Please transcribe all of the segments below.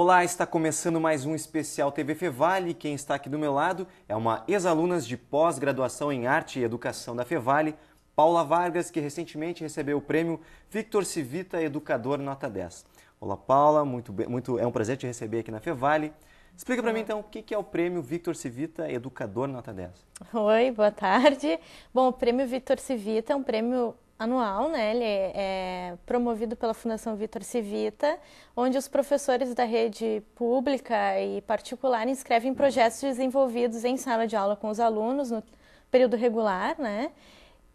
Olá, está começando mais um especial TV Fevale. Quem está aqui do meu lado é uma ex-alunas de pós-graduação em Arte e Educação da Fevale, Paula Vargas, que recentemente recebeu o prêmio Victor Civita Educador Nota 10. Olá, Paula, muito, muito é um prazer te receber aqui na Fevale. Explica para mim então o que é o prêmio Victor Civita Educador Nota 10. Oi, boa tarde. Bom, o prêmio Victor Civita é um prêmio anual, né? Ele é promovido pela Fundação Vitor Civita, onde os professores da rede pública e particular inscrevem projetos desenvolvidos em sala de aula com os alunos no período regular, né?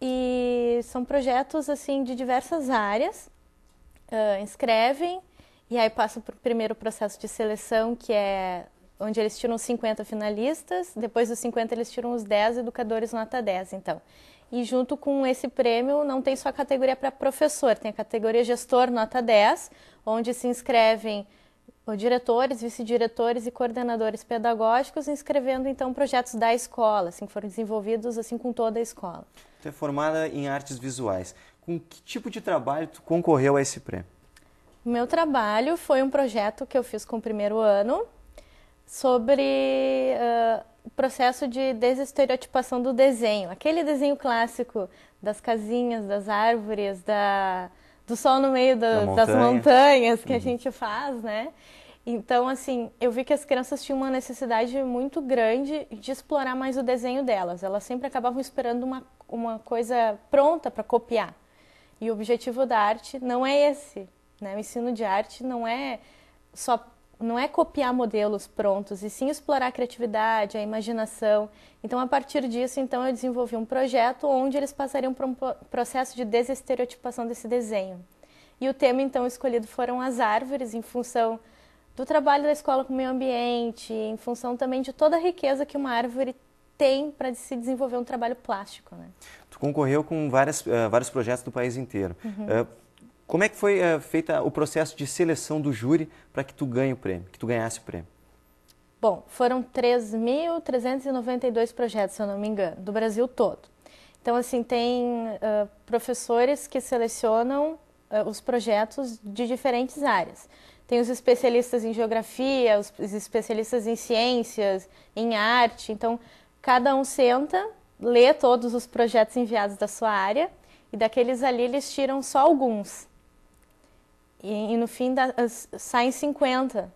E são projetos assim de diversas áreas. Uh, inscrevem e aí passam para o primeiro processo de seleção, que é onde eles tiram 50 finalistas, depois dos 50 eles tiram os 10 educadores nota 10, então. E junto com esse prêmio, não tem só a categoria para professor, tem a categoria gestor nota 10, onde se inscrevem diretores, vice-diretores e coordenadores pedagógicos, inscrevendo então projetos da escola, assim, foram desenvolvidos assim com toda a escola. Tu é formada em artes visuais. Com que tipo de trabalho tu concorreu a esse prêmio? Meu trabalho foi um projeto que eu fiz com o primeiro ano sobre uh, processo de desestereotipação do desenho. Aquele desenho clássico das casinhas, das árvores, da, do sol no meio da montanha. das montanhas que uhum. a gente faz, né? Então, assim, eu vi que as crianças tinham uma necessidade muito grande de explorar mais o desenho delas. Elas sempre acabavam esperando uma, uma coisa pronta para copiar. E o objetivo da arte não é esse. Né? O ensino de arte não é só não é copiar modelos prontos, e sim explorar a criatividade, a imaginação. Então, a partir disso, então eu desenvolvi um projeto onde eles passariam por um processo de desestereotipação desse desenho. E o tema então escolhido foram as árvores em função do trabalho da escola com o meio ambiente, em função também de toda a riqueza que uma árvore tem para se desenvolver um trabalho plástico. Né? Tu concorreu com várias, uh, vários projetos do país inteiro. Uhum. Uh, como é que foi eh, feita o processo de seleção do júri para que tu ganhe o prêmio, que tu ganhasse o prêmio? Bom, foram 3.392 projetos, se eu não me engano, do Brasil todo. Então, assim, tem uh, professores que selecionam uh, os projetos de diferentes áreas. Tem os especialistas em geografia, os especialistas em ciências, em arte. Então, cada um senta, lê todos os projetos enviados da sua área e daqueles ali eles tiram só alguns. E, e no fim da, saem 50,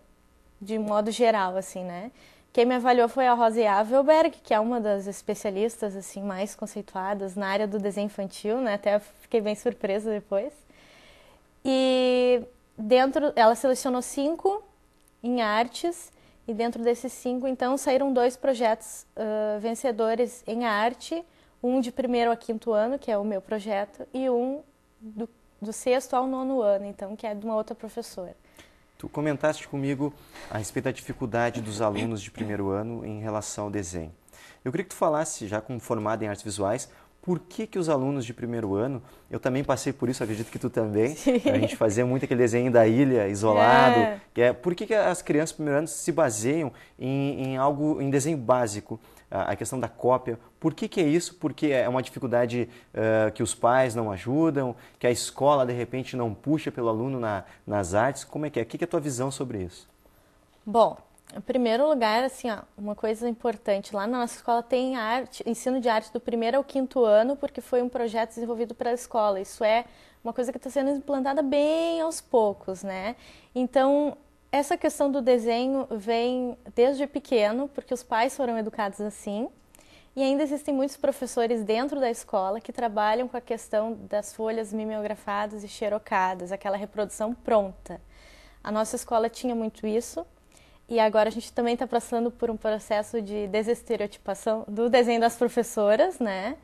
de modo geral, assim, né? Quem me avaliou foi a Rosa Avelberg, que é uma das especialistas assim mais conceituadas na área do desenho infantil, né? Até fiquei bem surpresa depois. E dentro, ela selecionou cinco em artes e dentro desses cinco, então, saíram dois projetos uh, vencedores em arte, um de primeiro a quinto ano, que é o meu projeto, e um do do sexto ao nono ano, então, que é de uma outra professora. Tu comentaste comigo a respeito da dificuldade dos alunos de primeiro ano em relação ao desenho. Eu queria que tu falasse, já como formada em artes visuais, por que, que os alunos de primeiro ano, eu também passei por isso, acredito que tu também, Sim. a gente fazia muito aquele desenho da ilha, isolado, é. que é, por que, que as crianças de primeiro ano se baseiam em, em algo, em desenho básico? a questão da cópia. Por que, que é isso? Porque é uma dificuldade uh, que os pais não ajudam, que a escola de repente não puxa pelo aluno na, nas artes. Como é que é? O que, que é a tua visão sobre isso? Bom, em primeiro lugar, assim, ó, uma coisa importante, lá na nossa escola tem arte, ensino de arte do primeiro ao quinto ano, porque foi um projeto desenvolvido para a escola. Isso é uma coisa que está sendo implantada bem aos poucos, né? Então, essa questão do desenho vem desde pequeno, porque os pais foram educados assim. E ainda existem muitos professores dentro da escola que trabalham com a questão das folhas mimeografadas e xerocadas, aquela reprodução pronta. A nossa escola tinha muito isso, e agora a gente também está passando por um processo de desestereotipação do desenho das professoras, né?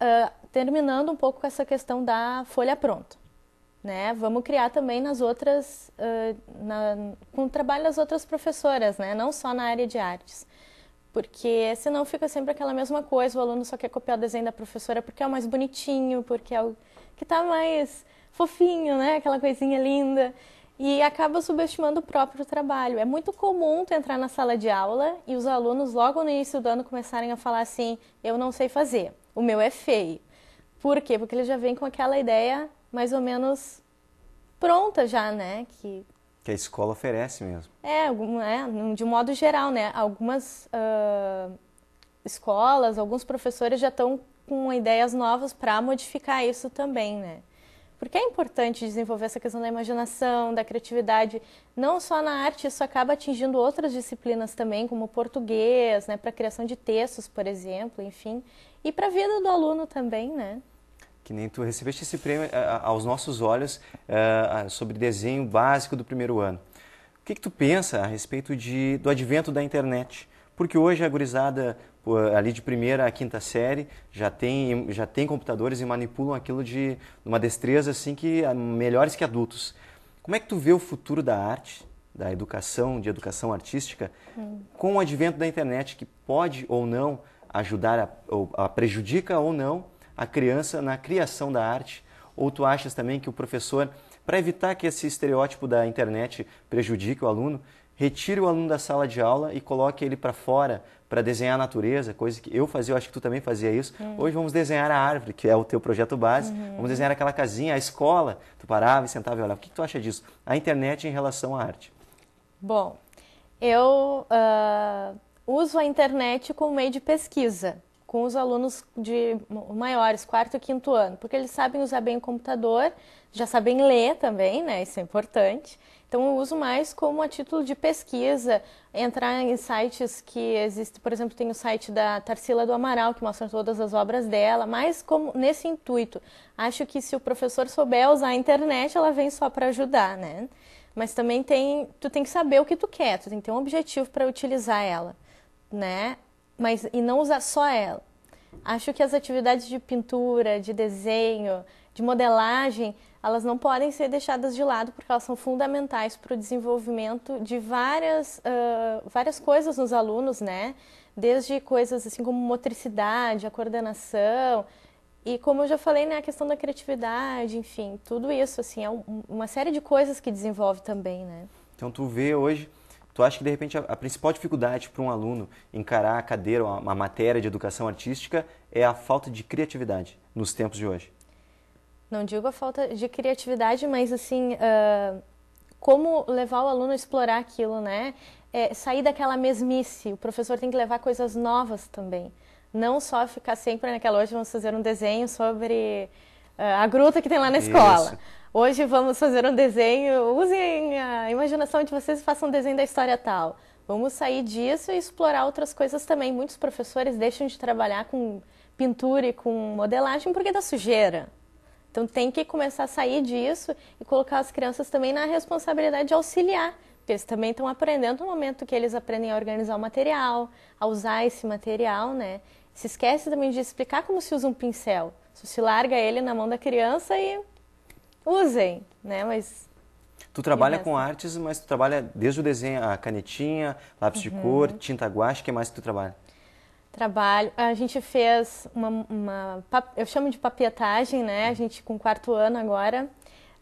Uh, terminando um pouco com essa questão da folha pronta, né? Vamos criar também nas outras, uh, na, com o trabalho das outras professoras, né? Não só na área de artes, porque senão fica sempre aquela mesma coisa, o aluno só quer copiar o desenho da professora porque é o mais bonitinho, porque é o que está mais fofinho, né? Aquela coisinha linda e acaba subestimando o próprio trabalho. É muito comum tu entrar na sala de aula e os alunos logo no início do ano começarem a falar assim: "Eu não sei fazer, o meu é feio". Por quê? Porque eles já vêm com aquela ideia mais ou menos pronta já, né, que que a escola oferece mesmo. É, é de modo geral, né? Algumas uh, escolas, alguns professores já estão com ideias novas para modificar isso também, né? Porque é importante desenvolver essa questão da imaginação, da criatividade, não só na arte, isso acaba atingindo outras disciplinas também, como o português, né, para criação de textos, por exemplo, enfim, e para a vida do aluno também, né? que nem tu recebeste esse prêmio eh, aos nossos olhos eh, sobre desenho básico do primeiro ano. O que, que tu pensa a respeito de, do advento da internet? Porque hoje a gurizada ali de primeira à quinta série já tem, já tem computadores e manipulam aquilo de uma destreza assim que ah, melhores que adultos. Como é que tu vê o futuro da arte, da educação, de educação artística, hum. com o advento da internet que pode ou não ajudar a, ou a prejudica ou não a criança na criação da arte? Ou tu achas também que o professor, para evitar que esse estereótipo da internet prejudique o aluno, retire o aluno da sala de aula e coloque ele para fora para desenhar a natureza, coisa que eu fazia, eu acho que tu também fazia isso. Uhum. Hoje vamos desenhar a árvore, que é o teu projeto base, uhum. vamos desenhar aquela casinha, a escola. Tu parava e sentava e olhava. O que, que tu acha disso? A internet em relação à arte. Bom, eu uh, uso a internet como meio de pesquisa com os alunos de maiores, quarto e quinto ano, porque eles sabem usar bem o computador, já sabem ler também, né? Isso é importante. Então eu uso mais como a título de pesquisa, entrar em sites que existem, por exemplo, tem o site da Tarsila do Amaral, que mostra todas as obras dela, mas como nesse intuito. Acho que se o professor souber usar a internet, ela vem só para ajudar, né? Mas também tem, tu tem que saber o que tu quer, tu tem que ter um objetivo para utilizar ela, né? mas e não usar só ela. Acho que as atividades de pintura, de desenho, de modelagem, elas não podem ser deixadas de lado porque elas são fundamentais para o desenvolvimento de várias, uh, várias coisas nos alunos, né? Desde coisas assim como motricidade, a coordenação e como eu já falei, né, a questão da criatividade, enfim, tudo isso assim é um, uma série de coisas que desenvolve também, né? Então tu vê hoje Tu acha que de repente a, a principal dificuldade para um aluno encarar a cadeira, uma, uma matéria de educação artística, é a falta de criatividade nos tempos de hoje? Não digo a falta de criatividade, mas assim, uh, como levar o aluno a explorar aquilo, né? É, sair daquela mesmice. O professor tem que levar coisas novas também. Não só ficar sempre naquela hoje vamos fazer um desenho sobre uh, a gruta que tem lá na Isso. escola. Hoje vamos fazer um desenho. Usem a imaginação de vocês e façam um desenho da história tal. Vamos sair disso e explorar outras coisas também. Muitos professores deixam de trabalhar com pintura e com modelagem porque dá sujeira. Então tem que começar a sair disso e colocar as crianças também na responsabilidade de auxiliar, porque eles também estão aprendendo no momento que eles aprendem a organizar o material, a usar esse material, né? Se esquece também de explicar como se usa um pincel. Só se larga ele na mão da criança e usem, né? Mas Tu trabalha com artes, mas tu trabalha desde o desenho, a canetinha, lápis uhum. de cor, uhum. tinta guache, o que mais que tu trabalha? Trabalho. A gente fez uma, uma eu chamo de papietagem, né? A gente com quarto ano agora,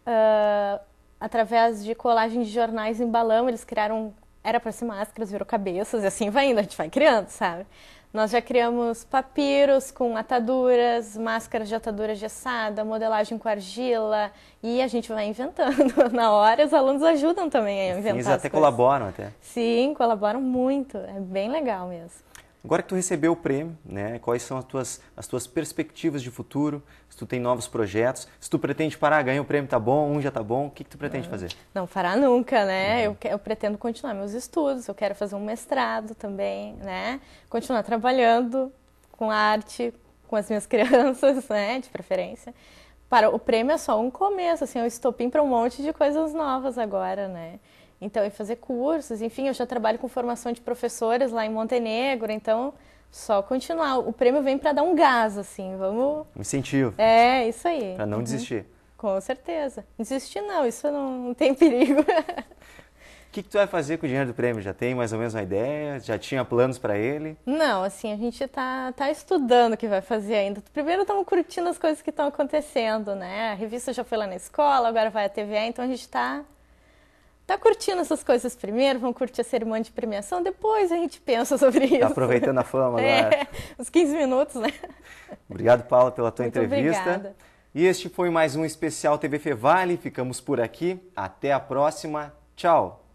uh, através de colagem de jornais em balão, eles criaram, era para ser máscaras, virou cabeças, e assim vai indo, a gente vai criando, sabe? Nós já criamos papiros com ataduras, máscaras de atadura gessada, modelagem com argila e a gente vai inventando. Na hora, os alunos ajudam também a inventar. Eles até colaboram até. Sim, colaboram muito. É bem legal mesmo. Agora que tu recebeu o prêmio, né, quais são as tuas, as tuas perspectivas de futuro? Se tu tem novos projetos, se tu pretende parar, ganhar o prêmio tá bom, um já tá bom, o que, que tu pretende não, ah, fazer? Não parar nunca, né? Uhum. Eu, eu pretendo continuar meus estudos, eu quero fazer um mestrado também, né? Continuar trabalhando com arte, com as minhas crianças, né, de preferência. Para o prêmio é só um começo, assim, eu estopim para um monte de coisas novas agora, né? Então, e fazer cursos, enfim, eu já trabalho com formação de professores lá em Montenegro, então só continuar. O prêmio vem para dar um gás, assim, vamos. incentivo. É, isso aí. Para não uhum. desistir. Com certeza. Desistir não, isso não tem perigo. O que, que, tu vai fazer com o dinheiro do prêmio? Já tem mais ou menos uma ideia? Já tinha planos para ele? Não, assim, a gente tá, tá estudando o que vai fazer ainda. Primeiro estamos curtindo as coisas que estão acontecendo, né? A revista já foi lá na escola, agora vai a TV, então a gente está tá curtindo essas coisas primeiro, vão curtir a cerimônia de premiação, depois a gente pensa sobre tá isso. Tá aproveitando a fama, né? os é, 15 minutos, né? Obrigado, Paula, pela tua Muito entrevista. Obrigada. E este foi mais um especial TV Fevale. Ficamos por aqui. Até a próxima. Tchau.